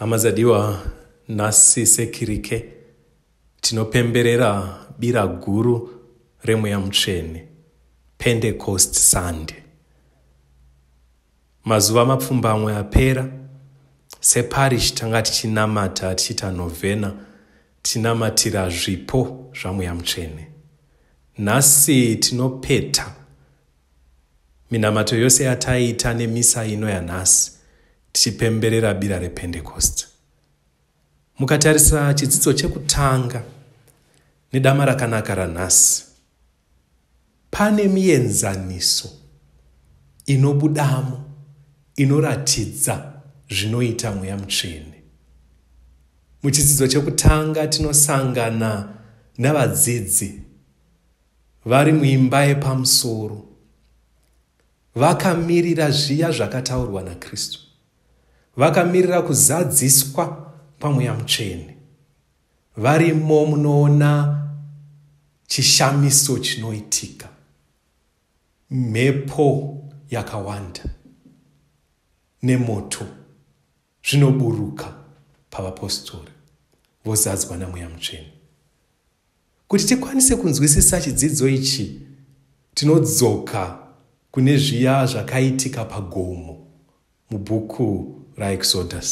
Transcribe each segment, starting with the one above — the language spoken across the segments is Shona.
hama dzadiwa nhasi sekirike tinopemberera bira guru remweya mutsvene pentecost sande mazuva mapfumbamwe apera separishi tanga tichinamata tichiita novena tinamatira zvipo zvamweya mutsvene nhasi tinopeta minamato yose yataiita nemisa ino yanhasi tichipemberera bira rependekost mukatarisa chidzidzo chekutanga nedama rakanaka ranhasi pane mienzaniso inobudamo inoratidza zvinoita mweya mutsvene muchidzidzo chekutanga tinosangana navadzidzi vari muimba yepamusoro vakamirira zviya zvakataurwa nakristu vakamirira kuzadziswa pamweya mutsvene varimo munoona chishamiso chinoitika mhepo yakawanda nemoto zvinoburuka pavapostori vozadzwa namweya mutsvene kuti tikwanise kunzwisisa chidzidzo ichi tinodzoka kune zviya zvakaitika pagomo mubhuku raexodus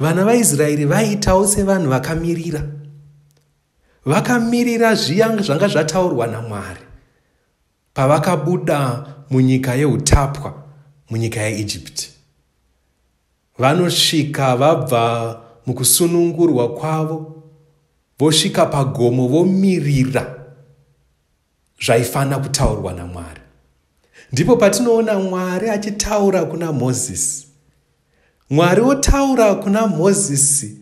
vana vaisraeri vaiitawo sevanhu vakamirira vakamirira zviya zvanga zvataurwa namwari pavakabuda munyika yeutapwa munyika yeijipiti vanosvika vabva mukusunungurwa kwavo vosvika pagomo vomirira zvaifanira kutaurwa namwari ndipo patinoona mwari achitaura kuna mozisi mwari otaura kuna mozisi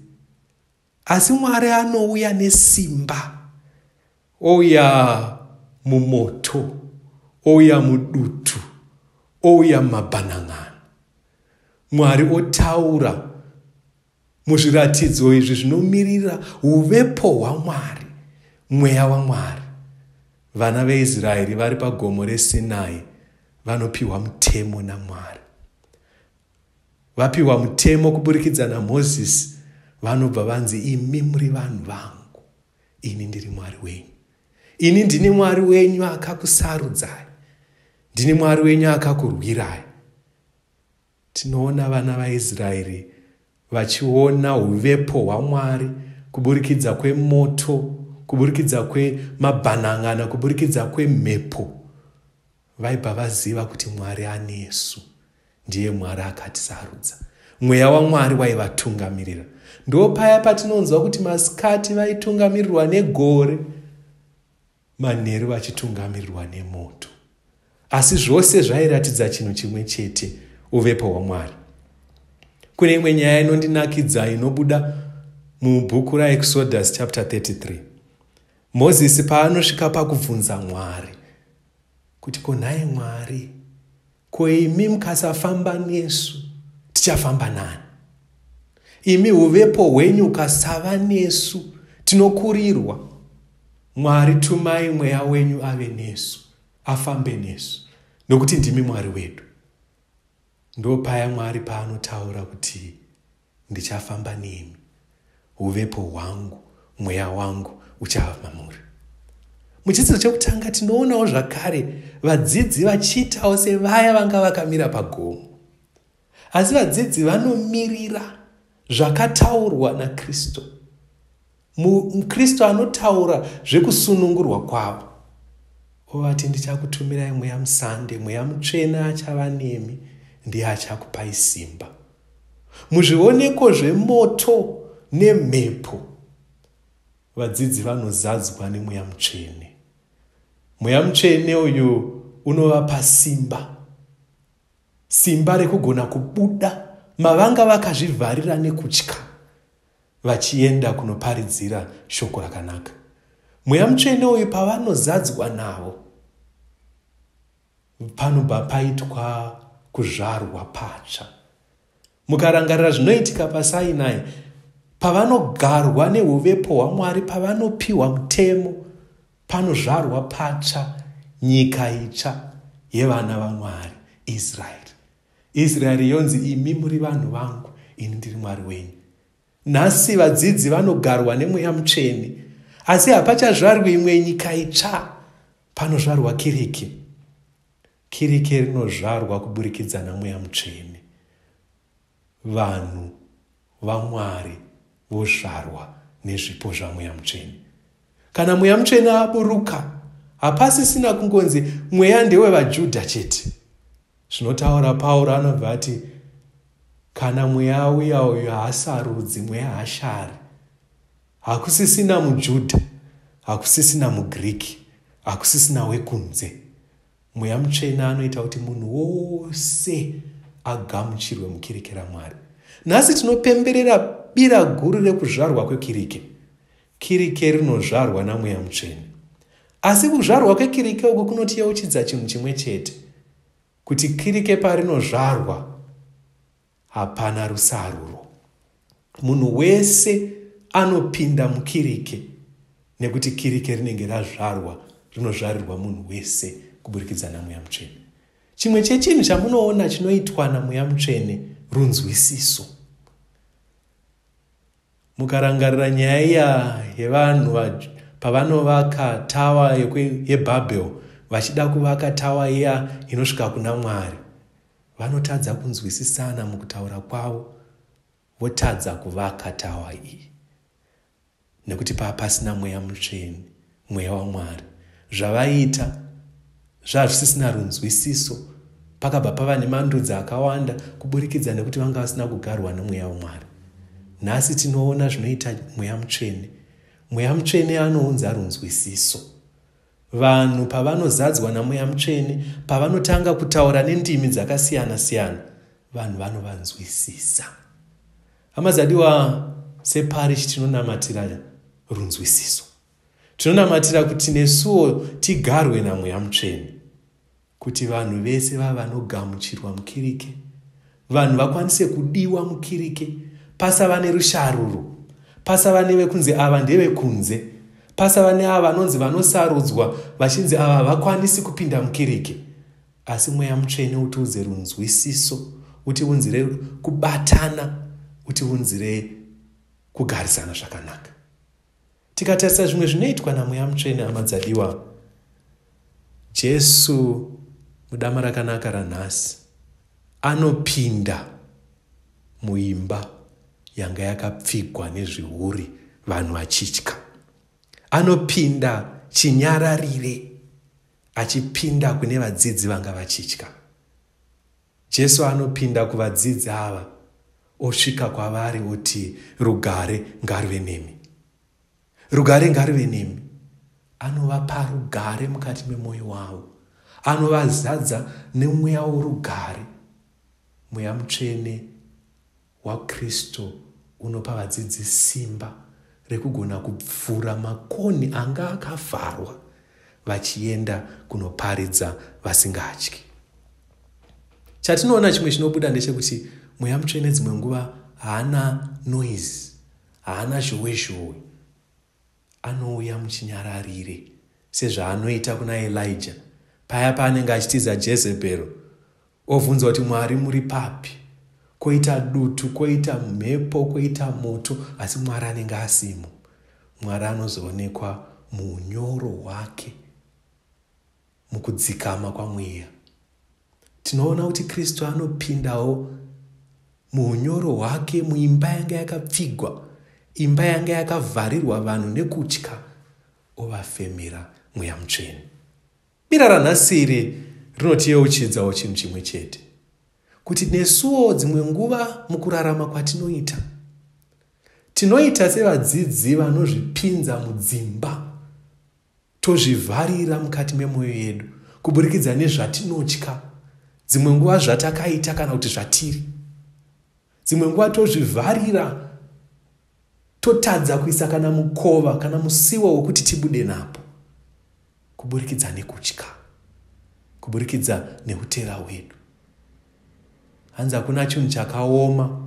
asi mwari anouya nesimba ouya mumoto ouya mudutu ouya mumabhanan'ana mwari otaura muzviratidzo izvi zvinomirira uvepo hwamwari mweya wamwari vana veisraeri vari pagomo resinai vanopiwa mutemo namwari vapiwa mutemo kuburikidza namozisi vanobva vanzi imi muri vanhu vangu ini ndiri mwari wenyu ini ndine mwari wenyu akakusarudzai ndine mwari wenyu akakurwirai tinoona vana vaisraeri vachiona uvepo hwamwari kuburikidza kwemoto kuburikidza kwemabhanangana kuburikidza kwemhepo vaibva vaziva kuti mwari anesu ndiye mwari akatisarudza mweya wamwari waivatungamirira ndo paya patinonzwa kuti masikati vaitungamirirwa negore manheru vachitungamirirwa nemoto asi zvose zvairatidza chinhu chimwe chete uvepo hwamwari kune imwe nyaya inondinakidza inobuda mubhuku raexodus chapter 33 mozisi paanosvika pakubvunza mwari kuti konhaye mwari ko imi mukasafamba nesu tichafamba nani imi huvepo hwenyu ukasava nesu tinokurirwa mwari tumai mweya wenyu ave nesu afambe nesu nokuti ndimi mwari wedu ndo paya mwari paanotaura kuti ndichafamba nemi huvepo hwangu mweya wangu uchava mamuri muchitsidzo chekutanga tinoonawo zvakare vadzidzi vachiitawo sevaya vanga vakamira pagomo asi vadzidzi vanomirira zvakataurwa nakristu mukristu anotaura zvekusunungurwa kwavo ovati ndichakutumirai mweya musande mweya mutsvene achava nemi ndiye achakupai simba muzvionekwo zvemoto nemhepo vadzidzi vanozadzwa nemweya mutsvene mweya mutsvene uyu unovapa simba simba rekugona kubuda mavanga vakazvivharira nekutya vachienda kunoparidzira shoko rakanaka mweya mutsvene uyu pavanozadzwa navo panobva paitwa kuzvarwa patsva mukarangarira zvinoitika pasainai pavanogarwa neuvepo hwamwari pavanopiwa mutemo panozvarwa patsva nyika itsva yevana vamwari israeri israeri yonzi imi muri vanhu vangu ini ndiri mwari wenyu nhasi vadzidzi vanogarwa nemweya mutsveni asi hapachazvarwi imwe nyika itsva panozvarwa kiriki kiriki rinozvarwa kuburikidza namweya mutsveni vanhu vamwari vosvarwa nezvipo zvamweya mutsveni kana mweya mutsveni aburuka hapasisina kungonzi mweya ndewevajudha chete zvinotaura pauro anobva ati kana mweya auya uyo haasarudzi mweya hashari hakusisina mujudha hakusisina mugiriki hakusisina wekunze mweya mutsveni anoita kuti munhu wose agamuchirwe mukiriki ramwari nhasi tinopemberera bira guru rekuzvarwa kwekirike kirike rinozvarwa namweya mutsveni asi kuzvarwa kwekirike uku kunotiyeuchidza chinhu chimwe chete kuti kirike parinozvarwa hapana rusaruro munhu wese anopinda mukirike nekuti kirike rinenge razvarwa rinozvarirwa munhu wese kuburikidza namweya mutsveni chimwe chechinhu chamunoona chinoitwa namweya mutsvene runzwisiso mukarangarira nyaya iya yevanhu pavanovaka tawa yebhabheri vachida kuvaka tawa iya inosvika kuna mwari vanotadza kunzwisisana mukutaura kwavo votadza kuvaka tawa iyi nekuti pava pasina mweya mutsveni mweya wamwari zvavaita zvazvisisina runzwisiso pakabva pava nemandudzi akawanda kuburikidza nekuti vanga vasina kugarwa nemweya wamwari nhasi tinoona zvinoita mweya mutsvene mweya mutsvene anounza runzwisiso vanhu pavanozadzwa namweya mutsvene pavanotanga kutaura nendimi dzakasiyana siyana vanhu vanovanzwisisa hama zadiwa separishi tinonamatira runzwisiso tinonamatira kuti nesuwo tigarwe namweya mutsvene kuti vanhu vese vava vanogamuchirwa mukirike vanhu vakwanise kudiwa mukirike pasava nerusharuro pasava nevekunzi ava ndevekunze pasava neava vanonzi vanosarudzwa vachinzi ava havakwanisi kupinda mukereke asi mweya mutsvene uti unze runzwisiso uti unzire kubatana uti unzire kugarisana zvakanaka tikatarisa zvimwe zvinoitwa namweya mutsvene amadzadiwa jesu mudama rakanaka ranhasi anopinda muimba yanga yakapfigwa nezvihuri vanhu vachitya anopinda chinyararire achipinda kune vadzidzi vanga vachitya jesu anopinda kuvadzidzi ava osvika kwavari oti rugare ngarive nemi rugare ngarive nemi anovapa rugare mukati memwoyo wavo anovazadza nemweya worugare mweya mutsvene wakristu unopa vadzidzi simba rekugona kupfuura makoni anga akavharwa vachienda kunoparidza vasingatyi chatinoona chimwe chinobuda ndechekuti mweya mutsvene dzimwe nguva haana noisi haana zhowe zhowe anouya muchinyararire sezvaanoita kuna elija paya paanenge achitiza jezebhero obvunza kuti mwari muri papi kwoita dutu kwoita mhepo kwoita moto asi mwari anenge asimo mwari anozoonekwa muunyoro hwake mukudzikama kwamweya tinoona kuti kristu anopindawo muunyoro hwake muimba yanga yakapfigwa imba yanga yakavharirwa vanhu nekutya ovafemera mweya mutsveni mira ranhasi iri rinotiyeuchidzawo chinhu chimwe chete kuti nesuwo dzimwe nguva mukurarama kwatinoita tinoita sevadzidzi vanozvipinza mudzimba tozvivharira mukati memwoyo yedu kuburikidza nezvatinotya dzimwe nguva zvatakaita kana kuti zvatiri dzimwe nguva tozvivharira totadza kuisa kana mukova kana musiwo wekuti tibude napo kuburikidza nekutya kuburikidza neutera hwedu hanzi hakuna chinhu chakaoma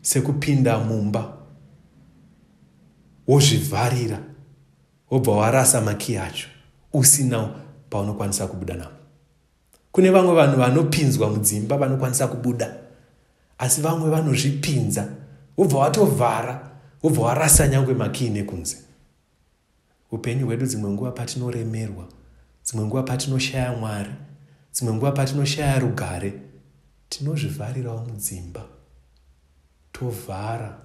sekupinda mumba wozvivharira wobva warasa maki acho usina paunokwanisa kubuda napo kune vamwe vanhu vanopinzwa mudzimba vanokwanisa kubuda asi vamwe vanozvipinza wobva watovhara wobva warasa nyange makii nekunze upenyu hwedu dzimwe nguva patinoremerwa dzimwe nguva patinoshaya mwari dzimwe nguva patinoshaya rugare tinozvivharirawo mudzimba tovhara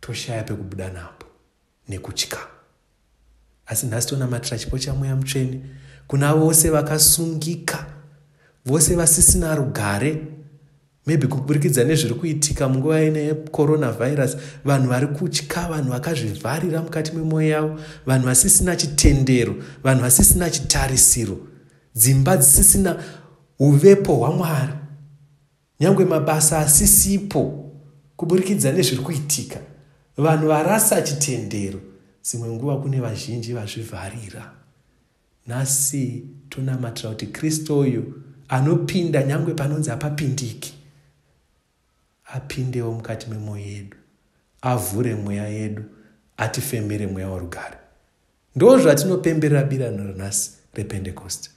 toshaya pekubuda napo nekutya asi nhasi tonamatira chipo chamweya mutsvene kuna vose vakasungika vose vasisina rugare maybe kuburikidza nezviri kuitika munguva ine yecoronavhairasi vanhu vari kutya vanhu vakazvivharira mukati memwoyo yavo vanhu vasisina chitendero vanhu vasisina chitarisiro dzimba dzisisina uvepo hwamwari nyangwe mabasa asisipo kuburikidza nezviri kuitika vanhu varasa chitendero dzimwe nguva kune vazhinji vazvivharira nhasi tonamatira kuti kristu uyu anopinda nyangwe panonzi hapapindiki apindewo mukati memwoyo yedu avhure mweya yedu atifemere mweya worugare ndo zvatinopemberera birano renhasi rependekosti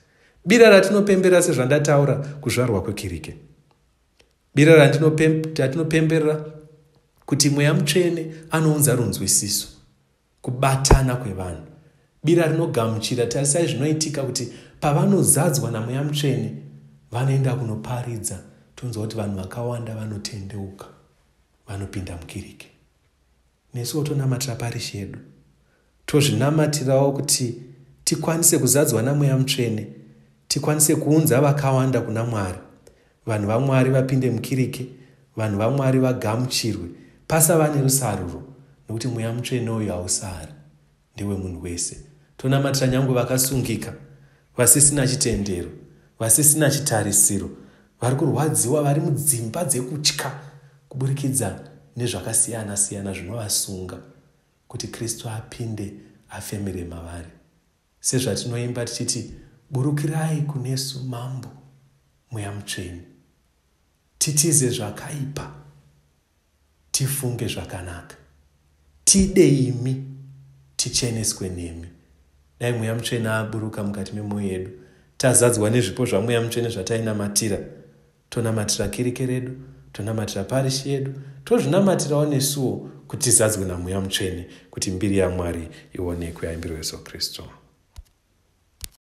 bira ratinopembera sezvandataura kuzvarwa kwekereke birira ratinopemberera kuti mweya mutsvene anounza runzwisiso kubatana kwevanhu bira rinogamuchira tarisai zvinoitika kuti pavanozadzwa namweya mutsvene vanoenda kunoparidza tonzwa kuti vanhu vakawanda vanotendeuka vanopinda mukiriki nesuwo tonamatira pari shedu tozvinamatirawo kuti tikwanise kuzadzwa namweya mutsvene tikwanise kuunza vakawanda kuna mwari vanhu vamwari vapinde mukiriki vanhu vamwari vagamuchirwe pasava nerusaruro nokuti mweya mutsvene uyu hausari ndewemunhu wese tonamatira nyange vakasungika vasisina chitendero vasisina chitarisiro vari kurwadziwa vari mudzimba dzekutya kuburikidza nezvakasiyana-siyana zvinovasunga kuti kristu apinde afemere mavari sezvatinoimba tichiti burukirai kunesu mambo mweya mutsveni titize zvakaipa tifunge zvakanaka tide imi ticheneswe nemi dai mweya mutsvene aburuka mukati memwoyo yedu tazadzwa nezvipo zvamweya mutsvene zvatainamatira tonamatira kereke redu tonamatira parishi yedu tozvinamatirawo nesuwo kuti tizadzwe namweya mutsvene kuti mbiri yamwari ionekwe yaimbirwa yesu kristu